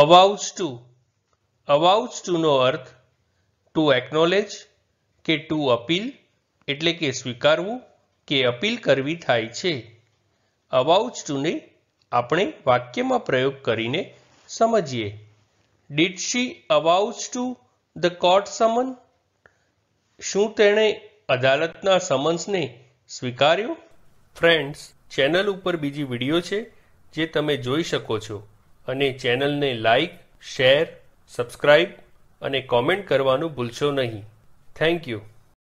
અવાઉટ્સ to avouch ટુનો અર્થ to acknowledge કે ટુ અપીલ એટલે કે સ્વીકારવું કે અપીલ કરવી થાય છે અવાઉટ્સ ટુને આપણે વાક્યમાં પ્રયોગ કરીને સમજીએ did she avouch to the court summon શું તેણે અદાલતના સમન્સને સ્વીકાર્યો ફ્રેન્ડ્સ ચેનલ ઉપર બીજી વિડીયો છે જે તમે જોઈ શકો છો અને ચેનલને લાઇક શેર સબસ્ક્રાઇબ અને કોમેન્ટ કરવાનું ભૂલશો નહીં થેન્ક યુ